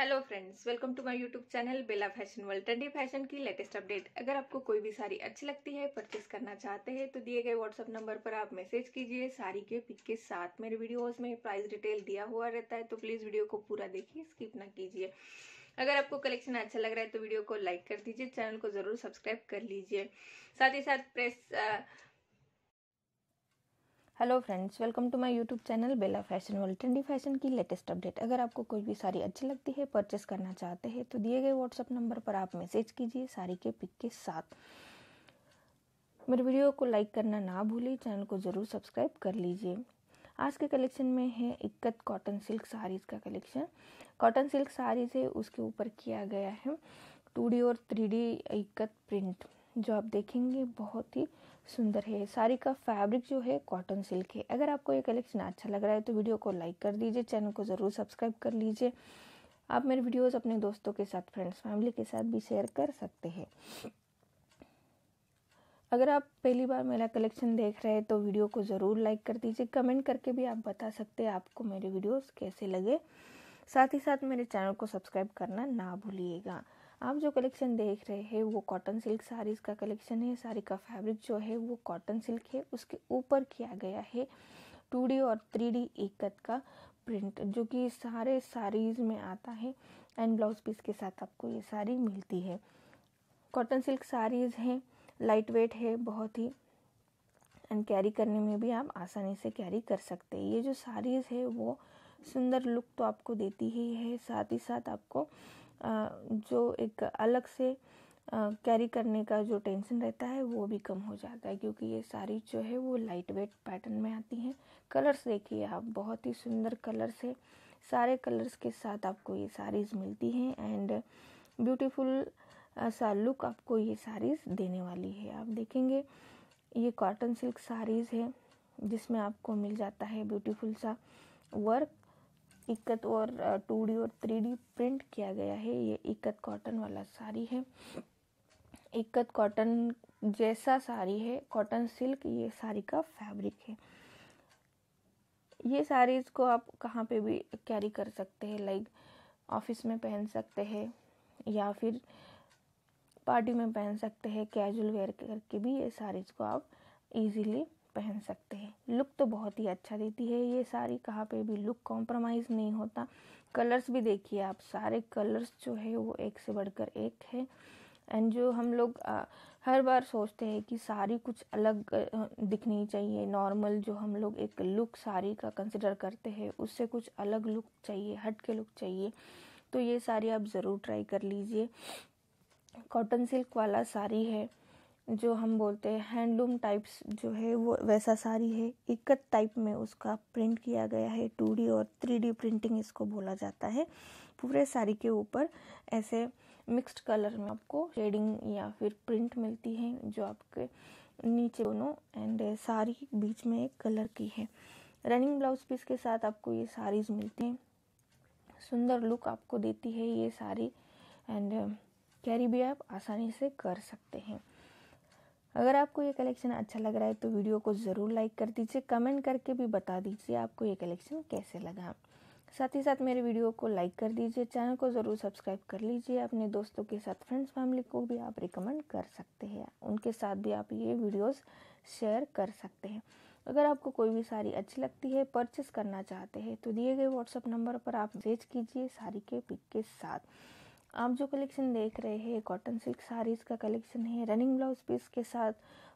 hello friends welcome to my YouTube channel Bela fashion world trendy fashion की latest update अगर आपको कोई भी साड़ी अच्छी लगती है परचेस करना चाहते हैं तो दिए गए व्हाट्सअप नंबर पर आप मैसेज कीजिए साड़ी के पिक के साथ मेरे वीडियोस में प्राइस डिटेल दिया हुआ रहता है तो प्लीज़ वीडियो को पूरा देखिए स्किप ना कीजिए अगर आपको कलेक्शन अच्छा लग रहा है तो वीडियो को लाइक कर दीजिए चैनल को जरूर सब्सक्राइब कर लीजिए साथ ही साथ प्रेस आ, hello friends welcome to my YouTube channel Bela fashion world trendy fashion की लेटेस्ट अपडेट अगर आपको कोई भी साड़ी अच्छी लगती है परचेस करना चाहते हैं तो दिए गए व्हाट्सअप नंबर पर आप मैसेज कीजिए साड़ी के पिक के साथ मेरे वीडियो को लाइक करना ना भूलिए चैनल को ज़रूर सब्सक्राइब कर लीजिए आज के कलेक्शन में है इक्कत कॉटन सिल्क साड़ीज़ का कलेक्शन कॉटन सिल्क साड़ीज़ है उसके ऊपर किया गया है टू और थ्री इक्कत प्रिंट जो आप देखेंगे बहुत ही सुंदर है साड़ी का फैब्रिक जो है कॉटन सिल्क है अगर आपको ये कलेक्शन अच्छा लग रहा है तो वीडियो को लाइक कर दीजिए चैनल को ज़रूर सब्सक्राइब कर लीजिए आप मेरे वीडियोस अपने दोस्तों के साथ फ्रेंड्स फैमिली के साथ भी शेयर कर सकते हैं अगर आप पहली बार मेरा कलेक्शन देख रहे हैं तो वीडियो को ज़रूर लाइक कर दीजिए कमेंट करके भी आप बता सकते हैं आपको मेरे वीडियोस कैसे लगे साथ ही साथ मेरे चैनल को सब्सक्राइब करना ना भूलिएगा आप जो कलेक्शन देख रहे हैं वो कॉटन सिल्क साड़ीज़ का कलेक्शन है साड़ी का फैब्रिक जो है वो कॉटन सिल्क है उसके ऊपर किया गया है टू डी और थ्री डी एकत का प्रिंट जो कि सारे साड़ीज़ में आता है एंड ब्लाउज पीस के साथ आपको ये साड़ी मिलती है कॉटन सिल्क साड़ीज़ हैं लाइट वेट है बहुत ही एंड कैरी करने में भी आप आसानी से कैरी कर सकते हैं ये जो साड़ीज़ है वो सुंदर लुक तो आपको देती ही है साथ ही साथ आपको जो एक अलग से कैरी करने का जो टेंशन रहता है वो भी कम हो जाता है क्योंकि ये सारी जो है वो लाइट वेट पैटर्न में आती हैं कलर्स देखिए आप बहुत ही सुंदर कलर्स है सारे कलर्स के साथ आपको ये साड़ीज़ मिलती हैं एंड ब्यूटीफुल सा लुक आपको ये साड़ीज़ देने वाली है आप देखेंगे ये कॉटन सिल्क साड़ीज़ है जिसमें आपको मिल जाता है ब्यूटीफुल सा वर्क इकत और टू डी और थ्री डी प्रिंट किया गया है ये इकत कॉटन वाला साड़ी है इकत कॉटन जैसा साड़ी है कॉटन सिल्क ये साड़ी का फैब्रिक है ये साड़ीज़ को आप कहाँ पे भी कैरी कर सकते हैं लाइक ऑफिस में पहन सकते हैं या फिर पार्टी में पहन सकते हैं कैजुअल वेयर करके भी ये साड़ीज़ को आप इजीली पहन सकते हैं लुक तो बहुत ही अच्छा देती है ये साड़ी कहाँ पे भी लुक कॉम्प्रोमाइज़ नहीं होता कलर्स भी देखिए आप सारे कलर्स जो है वो एक से बढ़कर एक है एंड जो हम लोग आ, हर बार सोचते हैं कि साड़ी कुछ अलग दिखनी चाहिए नॉर्मल जो हम लोग एक लुक साड़ी का कंसिडर करते हैं उससे कुछ अलग लुक चाहिए हट के लुक चाहिए तो ये साड़ी आप ज़रूर ट्राई कर लीजिए कॉटन सिल्क वाला साड़ी है जो हम बोलते हैं हैंडलूम टाइप्स जो है वो वैसा साड़ी है इकत टाइप में उसका प्रिंट किया गया है टू डी और थ्री डी प्रिंटिंग इसको बोला जाता है पूरे साड़ी के ऊपर ऐसे मिक्स्ड कलर में आपको शेडिंग या फिर प्रिंट मिलती है जो आपके नीचे दोनों एंड साड़ी बीच में एक कलर की है रनिंग ब्लाउज पीस के साथ आपको ये साड़ीज़ मिलती हैं सुंदर लुक आपको देती है ये साड़ी एंड कैरी भी आप आसानी से कर सकते हैं अगर आपको ये कलेक्शन अच्छा लग रहा है तो वीडियो को ज़रूर लाइक कर दीजिए कमेंट करके भी बता दीजिए आपको ये कलेक्शन कैसे लगा साथ ही साथ मेरे वीडियो को लाइक कर दीजिए चैनल को ज़रूर सब्सक्राइब कर लीजिए अपने दोस्तों के साथ फ्रेंड्स फैमिली को भी आप रिकमेंड कर सकते हैं उनके साथ भी आप ये वीडियोस शेयर कर सकते हैं अगर आपको कोई भी साड़ी अच्छी लगती है परचेस करना चाहते हैं तो दिए गए व्हाट्सअप नंबर पर आप भेज कीजिए साड़ी के पिक के साथ आप जो कलेक्शन देख रहे हैं कॉटन सिल्क साड़ीज़ का कलेक्शन है रनिंग ब्लाउज पीस के साथ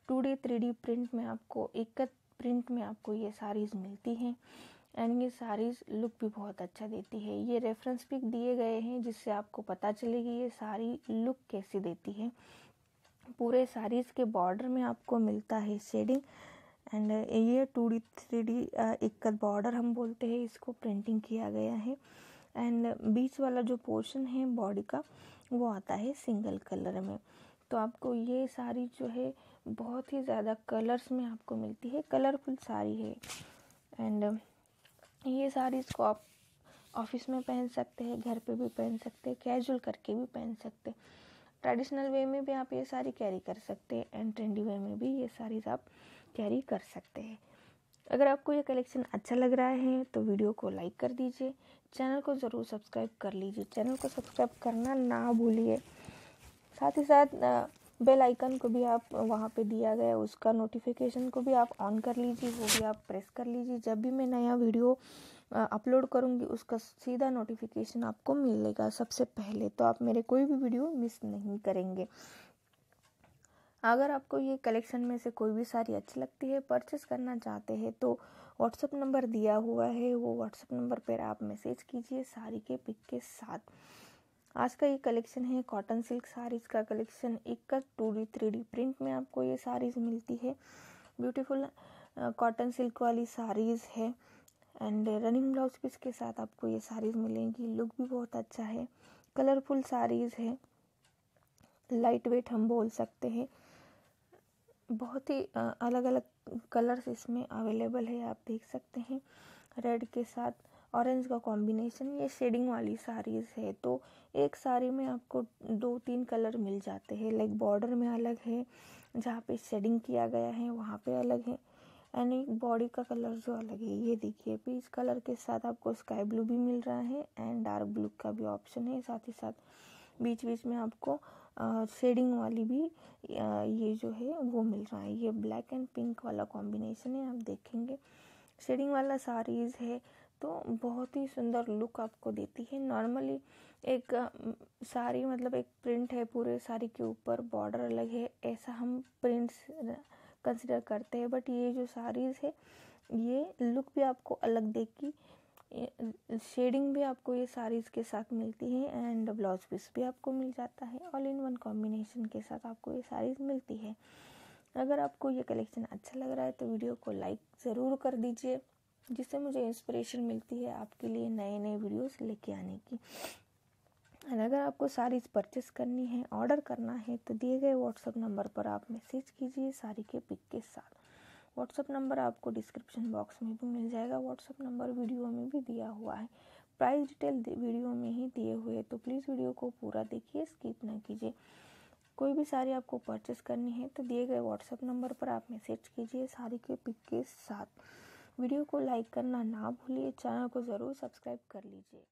two D three D print में आपको एक प्रिंट में आपको ये साड़ीज़ मिलती हैं एंड ये साड़ीज़ लुक भी बहुत अच्छा देती है ये रेफरेंस पिक दिए गए हैं जिससे आपको पता चलेगी ये साड़ी लुक कैसी देती है पूरे साड़ीज़ के बॉर्डर में आपको मिलता है शेडिंग एंड ये टू डी थ्री डी एक बॉर्डर हम बोलते हैं इसको प्रिंटिंग किया गया है एंड बीच वाला जो पोर्शन है बॉडी का वो आता है सिंगल कलर में तो आपको ये साड़ी जो है बहुत ही ज़्यादा कलर्स में आपको मिलती है कलरफुल साड़ी है एंड ये साड़ी इसको आप ऑफिस में पहन सकते हैं घर पे भी पहन सकते हैं कैजुअल करके भी पहन सकते हैं ट्रेडिशनल वे में भी आप ये साड़ी कैरी कर सकते हैं एंड ट्रेंडी वे में भी ये साड़ीज़ आप कैरी कर सकते हैं अगर आपको यह कलेक्शन अच्छा लग रहा है तो वीडियो को लाइक कर दीजिए चैनल को ज़रूर सब्सक्राइब कर लीजिए चैनल को सब्सक्राइब करना ना भूलिए साथ ही साथ बेल आइकन को भी आप वहाँ पे दिया गया उसका नोटिफिकेशन को भी आप ऑन कर लीजिए वो भी आप प्रेस कर लीजिए जब भी मैं नया वीडियो अपलोड करूँगी उसका सीधा नोटिफिकेशन आपको मिलेगा सबसे पहले तो आप मेरे कोई भी वीडियो मिस नहीं करेंगे अगर आपको ये कलेक्शन में से कोई भी साड़ी अच्छी लगती है परचेस करना चाहते हैं तो व्हाट्सअप नंबर दिया हुआ है वो व्हाट्सअप नंबर पर आप मैसेज कीजिए साड़ी के पिक के साथ आज का ये कलेक्शन है कॉटन सिल्क साड़ीज़ का कलेक्शन एक का two D three D print में आपको ये साड़ीज़ मिलती है ब्यूटीफुल कॉटन सिल्क वाली साड़ीज़ है एंड रनिंग ब्लाउज पीस के साथ आपको ये साड़ीज़ मिलेंगी लुक भी बहुत अच्छा है कलरफुल साड़ीज़ है लाइट वेट हम बोल सकते हैं बहुत ही अलग अलग कलर्स इसमें अवेलेबल है आप देख सकते हैं रेड के साथ ऑरेंज का कॉम्बिनेशन ये शेडिंग वाली साड़ीज़ है तो एक साड़ी में आपको दो तीन कलर मिल जाते हैं लाइक बॉर्डर में अलग है जहाँ पे शेडिंग किया गया है वहाँ पे अलग है एंड एक बॉडी का कलर जो अलग है ये देखिए पीच कलर के साथ आपको स्काई ब्लू भी मिल रहा है एंड डार्क ब्लू का भी ऑप्शन है साथ ही साथ बीच बीच में आपको शेडिंग वाली भी ये जो है वो मिल रहा है ये ब्लैक एंड पिंक वाला कॉम्बिनेशन है आप देखेंगे शेडिंग वाला साड़ीज़ है तो बहुत ही सुंदर लुक आपको देती है नॉर्मली एक साड़ी मतलब एक प्रिंट है पूरे साड़ी के ऊपर बॉर्डर अलग है ऐसा हम प्रिंट्स कंसिडर करते हैं बट ये जो साड़ीज़ है ये लुक भी आपको अलग देगी शेडिंग भी आपको ये सारीज़ के साथ मिलती है एंड ब्लाउज पीस भी आपको मिल जाता है ऑल इन वन कॉम्बिनेशन के साथ आपको ये सारीज़ मिलती है अगर आपको ये कलेक्शन अच्छा लग रहा है तो वीडियो को लाइक ज़रूर कर दीजिए जिससे मुझे इंस्पिरेशन मिलती है आपके लिए नए नए वीडियोस लेके आने की एंड अगर आपको सारीज़ परचेस करनी है ऑर्डर करना है तो दिए गए व्हाट्सअप नंबर पर आप मैसेज कीजिए साड़ी के पिक के साथ व्हाट्सअप नंबर आपको डिस्क्रिप्शन बॉक्स में भी मिल जाएगा व्हाट्सअप नंबर वीडियो में भी दिया हुआ है प्राइस डिटेल वीडियो में ही दिए हुए हैं तो प्लीज़ वीडियो को पूरा देखिए स्किप ना कीजिए कोई भी साड़ी आपको परचेस करनी है तो दिए गए व्हाट्सअप नंबर पर आप मैसेज कीजिए साड़ी के पिक के साथ वीडियो को लाइक करना ना भूलिए चैनल को ज़रूर सब्सक्राइब कर लीजिए